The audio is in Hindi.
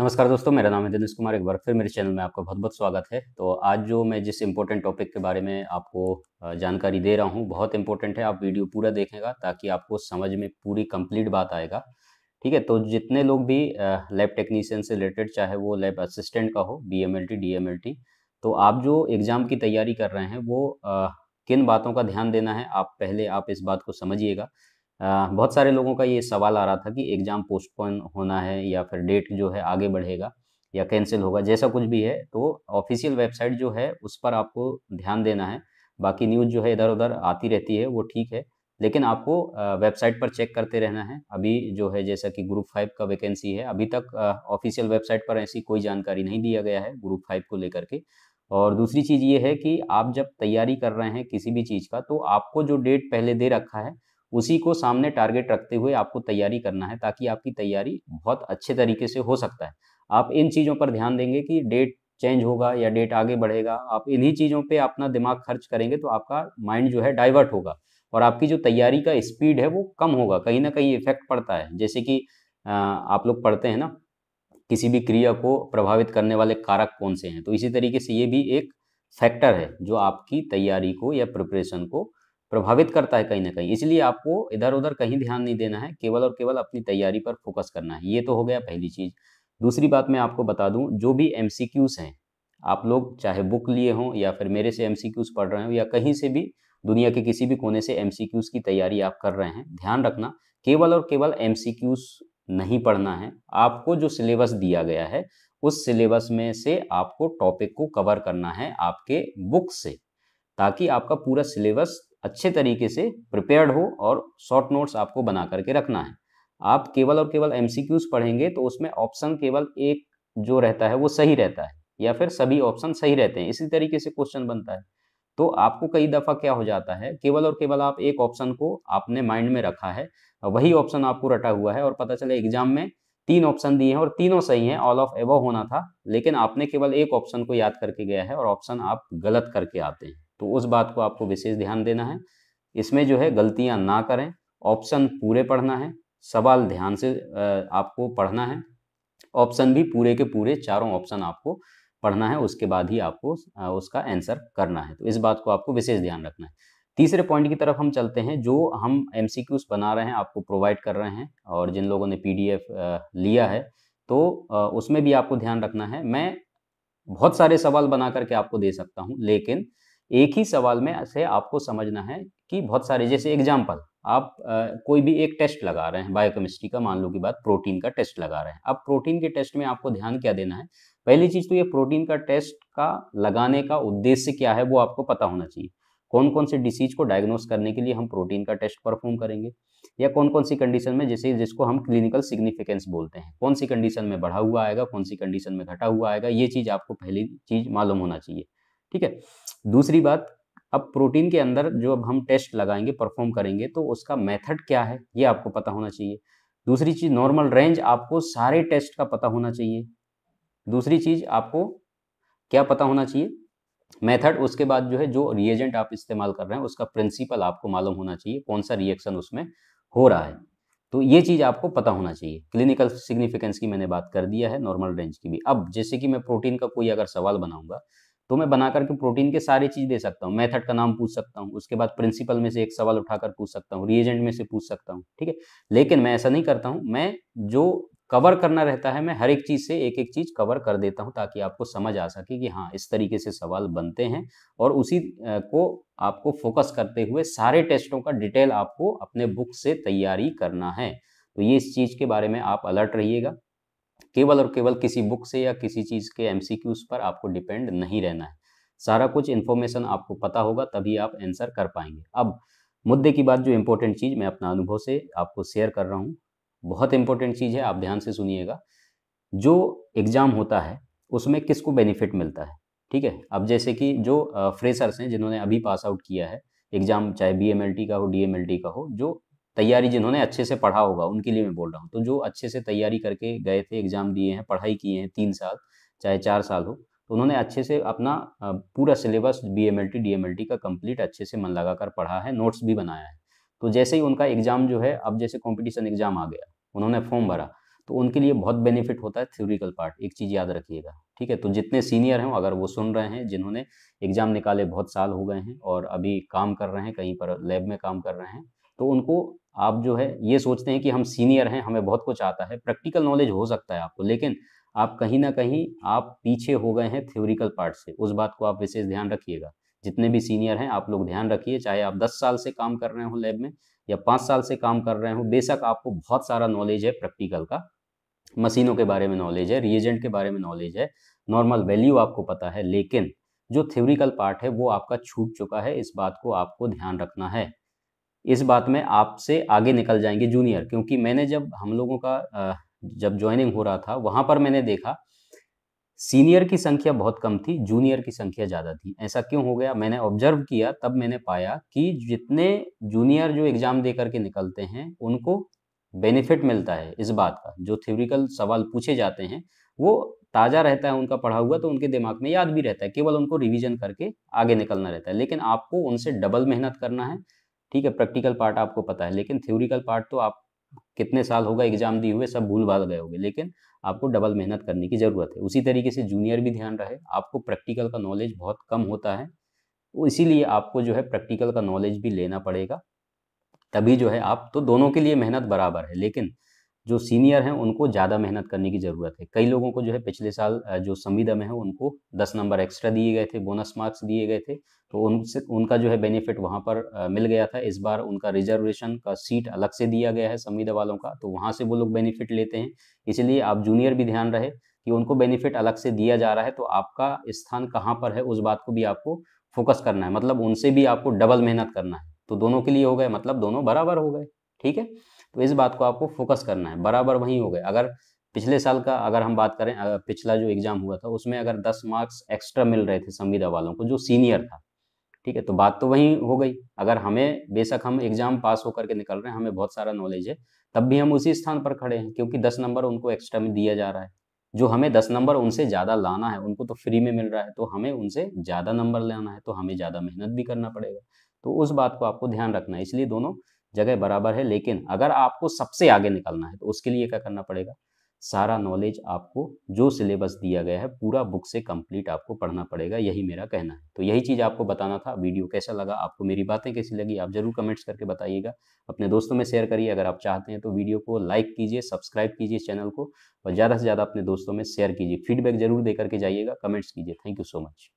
नमस्कार दोस्तों मेरा नाम है दिनेश कुमार एक बार फिर मेरे चैनल में आपका बहुत बहुत स्वागत है तो आज जो मैं जिस इम्पोर्टेंट टॉपिक के बारे में आपको जानकारी दे रहा हूँ बहुत इंपॉर्टेंट है आप वीडियो पूरा देखेगा ताकि आपको समझ में पूरी कंप्लीट बात आएगा ठीक है तो जितने लोग भी लैब टेक्नीशियन से रिलेटेड चाहे वो लैब असिस्टेंट का हो बी एम तो आप जो एग्ज़ाम की तैयारी कर रहे हैं वो किन बातों का ध्यान देना है आप पहले आप इस बात को समझिएगा बहुत सारे लोगों का ये सवाल आ रहा था कि एग्ज़ाम पोस्टपोन होना है या फिर डेट जो है आगे बढ़ेगा या कैंसिल होगा जैसा कुछ भी है तो ऑफिशियल वेबसाइट जो है उस पर आपको ध्यान देना है बाकी न्यूज़ जो है इधर उधर आती रहती है वो ठीक है लेकिन आपको वेबसाइट पर चेक करते रहना है अभी जो है जैसा कि ग्रुप फाइव का वैकेंसी है अभी तक ऑफिशियल वेबसाइट पर ऐसी कोई जानकारी नहीं दिया गया है ग्रुप फाइव को लेकर के और दूसरी चीज़ ये है कि आप जब तैयारी कर रहे हैं किसी भी चीज़ का तो आपको जो डेट पहले दे रखा है उसी को सामने टारगेट रखते हुए आपको तैयारी करना है ताकि आपकी तैयारी बहुत अच्छे तरीके से हो सकता है आप इन चीज़ों पर ध्यान देंगे कि डेट चेंज होगा या डेट आगे बढ़ेगा आप इन्हीं चीज़ों पे अपना दिमाग खर्च करेंगे तो आपका माइंड जो है डाइवर्ट होगा और आपकी जो तैयारी का स्पीड है वो कम होगा कहीं ना कहीं इफेक्ट पड़ता है जैसे कि आप लोग पढ़ते हैं ना किसी भी क्रिया को प्रभावित करने वाले कारक कौन से हैं तो इसी तरीके से ये भी एक फैक्टर है जो आपकी तैयारी को या प्रिपरेशन को प्रभावित करता है कहीं ना कहीं इसलिए आपको इधर उधर कहीं ध्यान नहीं देना है केवल और केवल अपनी तैयारी पर फोकस करना है ये तो हो गया पहली चीज़ दूसरी बात मैं आपको बता दूं जो भी एम हैं आप लोग चाहे बुक लिए हों या फिर मेरे से एम पढ़ रहे हो या कहीं से भी दुनिया के किसी भी कोने से एम की तैयारी आप कर रहे हैं ध्यान रखना केवल और केवल एम नहीं पढ़ना है आपको जो सिलेबस दिया गया है उस सिलेबस में से आपको टॉपिक को कवर करना है आपके बुक से ताकि आपका पूरा सिलेबस अच्छे तरीके से प्रिपेयर्ड हो और शॉर्ट नोट्स आपको बना करके रखना है आप केवल और केवल एम पढ़ेंगे तो उसमें ऑप्शन केवल एक जो रहता है वो सही रहता है या फिर सभी ऑप्शन सही रहते हैं इसी तरीके से क्वेश्चन बनता है तो आपको कई दफ़ा क्या हो जाता है केवल और केवल आप एक ऑप्शन को आपने माइंड में रखा है वही ऑप्शन आपको रटा हुआ है और पता चले एग्जाम में तीन ऑप्शन दिए हैं और तीनों सही हैं ऑल ऑफ एवो होना था लेकिन आपने केवल एक ऑप्शन को याद करके गया है और ऑप्शन आप गलत करके आते हैं तो उस बात को आपको विशेष ध्यान देना है इसमें जो है गलतियां ना करें ऑप्शन पूरे पढ़ना है सवाल ध्यान से आपको पढ़ना है ऑप्शन भी पूरे के पूरे चारों ऑप्शन आपको पढ़ना है उसके बाद ही आपको उसका आंसर करना है तो इस बात को आपको विशेष ध्यान रखना है तीसरे पॉइंट की तरफ हम चलते हैं जो हम एम बना रहे हैं आपको प्रोवाइड कर रहे हैं और जिन लोगों ने पी लिया है तो उसमें भी आपको ध्यान रखना है मैं बहुत सारे सवाल बना करके आपको दे सकता हूँ लेकिन एक ही सवाल में से आपको समझना है कि बहुत सारे जैसे एग्जाम्पल आप आ, कोई भी एक टेस्ट लगा रहे हैं बायोकेमिस्ट्री का मान लो कि बात प्रोटीन का टेस्ट लगा रहे हैं अब प्रोटीन के टेस्ट में आपको ध्यान क्या देना है पहली चीज़ तो ये प्रोटीन का टेस्ट का लगाने का उद्देश्य क्या है वो आपको पता होना चाहिए कौन कौन से डिसीज को डायग्नोस करने के लिए हम प्रोटीन का टेस्ट परफॉर्म करेंगे या कौन कौन सी कंडीशन में जैसे जिसको हम क्लिनिकल सिग्निफिकेंस बोलते हैं कौन सी कंडीशन में बढ़ा हुआ आएगा कौन सी कंडीशन में घटा हुआ आएगा ये चीज़ आपको पहली चीज़ मालूम होना चाहिए ठीक है दूसरी बात अब प्रोटीन के अंदर जो अब हम टेस्ट लगाएंगे परफॉर्म करेंगे तो उसका मेथड क्या है ये आपको पता होना चाहिए दूसरी चीज़ नॉर्मल रेंज आपको सारे टेस्ट का पता होना चाहिए दूसरी चीज़ आपको क्या पता होना चाहिए मेथड उसके बाद जो है जो रिएजेंट आप इस्तेमाल कर रहे हैं उसका प्रिंसिपल आपको मालूम होना चाहिए कौन सा रिएक्शन उसमें हो रहा है तो ये चीज़ आपको पता होना चाहिए क्लिनिकल सिग्निफिकेंस की मैंने बात कर दिया है नॉर्मल रेंज की भी अब जैसे कि मैं प्रोटीन का कोई अगर सवाल बनाऊंगा तो मैं बना करके प्रोटीन के सारे चीज़ दे सकता हूँ मेथड का नाम पूछ सकता हूँ उसके बाद प्रिंसिपल में से एक सवाल उठाकर पूछ सकता हूँ रिएजेंट में से पूछ सकता हूँ ठीक है लेकिन मैं ऐसा नहीं करता हूँ मैं जो कवर करना रहता है मैं हर एक चीज़ से एक एक चीज़ कवर कर देता हूँ ताकि आपको समझ आ सके कि हाँ इस तरीके से सवाल बनते हैं और उसी को आपको फोकस करते हुए सारे टेस्टों का डिटेल आपको अपने बुक से तैयारी करना है तो ये इस चीज़ के बारे में आप अलर्ट रहिएगा केवल और केवल किसी बुक से या किसी चीज़ के एम पर आपको डिपेंड नहीं रहना है सारा कुछ इन्फॉर्मेशन आपको पता होगा तभी आप आंसर कर पाएंगे अब मुद्दे की बात जो इम्पोर्टेंट चीज़ मैं अपना अनुभव से आपको शेयर कर रहा हूँ बहुत इंपॉर्टेंट चीज़ है आप ध्यान से सुनिएगा जो एग्ज़ाम होता है उसमें किसको बेनिफिट मिलता है ठीक है अब जैसे कि जो फ्रेशर्स हैं जिन्होंने अभी पास आउट किया है एग्ज़ाम चाहे बी का हो डी का हो जो तैयारी जिन्होंने अच्छे से पढ़ा होगा उनके लिए मैं बोल रहा हूँ तो जो अच्छे से तैयारी करके गए थे एग्जाम दिए हैं पढ़ाई किए हैं तीन साल चाहे चार साल हो तो उन्होंने अच्छे से अपना पूरा syllabus B M L T D M L T का कंप्लीट अच्छे से मन लगा कर पढ़ा है नोट्स भी बनाया है तो जैसे ही उनका एग्जाम जो है अब जैसे कॉम्पिटिशन एग्जाम आ गया उन्होंने फॉर्म भरा तो उनके लिए बहुत बेनिफिट होता है थ्योरिकल पार्ट एक चीज़ याद रखिएगा ठीक है तो जितने सीनियर हैं अगर वो सुन रहे हैं जिन्होंने एग्जाम निकाले बहुत साल हो गए हैं और अभी काम कर रहे हैं कहीं पर लैब में काम कर रहे हैं तो उनको आप जो है ये सोचते हैं कि हम सीनियर हैं हमें बहुत कुछ आता है प्रैक्टिकल नॉलेज हो सकता है आपको लेकिन आप कहीं ना कहीं आप पीछे हो गए हैं थ्योरिकल पार्ट से उस बात को आप विशेष ध्यान रखिएगा जितने भी सीनियर हैं आप लोग ध्यान रखिए चाहे आप दस साल से काम कर रहे हो लैब में या पाँच साल से काम कर रहे हो बेशक आपको बहुत सारा नॉलेज है प्रैक्टिकल का मशीनों के बारे में नॉलेज है रिएजेंट के बारे में नॉलेज है नॉर्मल वैल्यू आपको पता है लेकिन जो थ्योरिकल पार्ट है वो आपका छूट चुका है इस बात को आपको ध्यान रखना है इस बात में आपसे आगे निकल जाएंगे जूनियर क्योंकि मैंने जब हम लोगों का जब ज्वाइनिंग हो रहा था वहाँ पर मैंने देखा सीनियर की संख्या बहुत कम थी जूनियर की संख्या ज़्यादा थी ऐसा क्यों हो गया मैंने ऑब्जर्व किया तब मैंने पाया कि जितने जूनियर जो एग्ज़ाम दे करके निकलते हैं उनको बेनिफिट मिलता है इस बात का जो थ्योरिकल सवाल पूछे जाते हैं वो ताज़ा रहता है उनका पढ़ा हुआ तो उनके दिमाग में याद भी रहता है केवल उनको रिवीजन करके आगे निकलना रहता है लेकिन आपको उनसे डबल मेहनत करना है ठीक है प्रैक्टिकल पार्ट आपको पता है लेकिन थ्योरिकल पार्ट तो आप कितने साल होगा एग्जाम दिए हुए सब भूल भाग गए होंगे लेकिन आपको डबल मेहनत करने की ज़रूरत है उसी तरीके से जूनियर भी ध्यान रहे आपको प्रैक्टिकल का नॉलेज बहुत कम होता है तो इसीलिए आपको जो है प्रैक्टिकल का नॉलेज भी लेना पड़ेगा तभी जो है आप तो दोनों के लिए मेहनत बराबर है लेकिन जो सीनियर हैं उनको ज़्यादा मेहनत करने की ज़रूरत है कई लोगों को जो है पिछले साल जो संविदा में है उनको दस नंबर एक्स्ट्रा दिए गए थे बोनस मार्क्स दिए गए थे तो उनसे उनका जो है बेनिफिट वहाँ पर मिल गया था इस बार उनका रिजर्वेशन का सीट अलग से दिया गया है संविदा वालों का तो वहाँ से वो लोग बेनिफिट लेते हैं इसलिए आप जूनियर भी ध्यान रहे कि उनको बेनिफिट अलग से दिया जा रहा है तो आपका स्थान कहाँ पर है उस बात को भी आपको फोकस करना है मतलब उनसे भी आपको डबल मेहनत करना है तो दोनों के लिए हो गए मतलब दोनों बराबर हो गए ठीक है तो इस बात को आपको फोकस करना है बराबर वही हो गए अगर पिछले साल का अगर हम बात करें पिछला जो एग्ज़ाम हुआ था उसमें अगर दस मार्क्स एक्स्ट्रा मिल रहे थे संविदा वालों को जो सीनियर था ठीक है तो बात तो वही हो गई अगर हमें बेशक हम एग्ज़ाम पास होकर के निकल रहे हैं हमें बहुत सारा नॉलेज है तब भी हम उसी स्थान पर खड़े हैं क्योंकि दस नंबर उनको एक्स्ट्रा में दिया जा रहा है जो हमें दस नंबर उनसे ज़्यादा लाना है उनको तो फ्री में मिल रहा है तो हमें उनसे ज़्यादा नंबर लाना है तो हमें ज़्यादा मेहनत भी करना पड़ेगा तो उस बात को आपको ध्यान रखना है इसलिए दोनों जगह बराबर है लेकिन अगर आपको सबसे आगे निकलना है तो उसके लिए क्या करना पड़ेगा सारा नॉलेज आपको जो सिलेबस दिया गया है पूरा बुक से कंप्लीट आपको पढ़ना पड़ेगा यही मेरा कहना है तो यही चीज़ आपको बताना था वीडियो कैसा लगा आपको मेरी बातें कैसी लगी आप जरूर कमेंट्स करके बताइएगा अपने दोस्तों में शेयर करिए अगर आप चाहते हैं तो वीडियो को लाइक कीजिए सब्सक्राइब कीजिए चैनल को और ज़्यादा से ज़्यादा अपने दोस्तों में शेयर कीजिए फीडबैक जरूर दे करके जाइएगा कमेंट्स कीजिए थैंक यू सो मच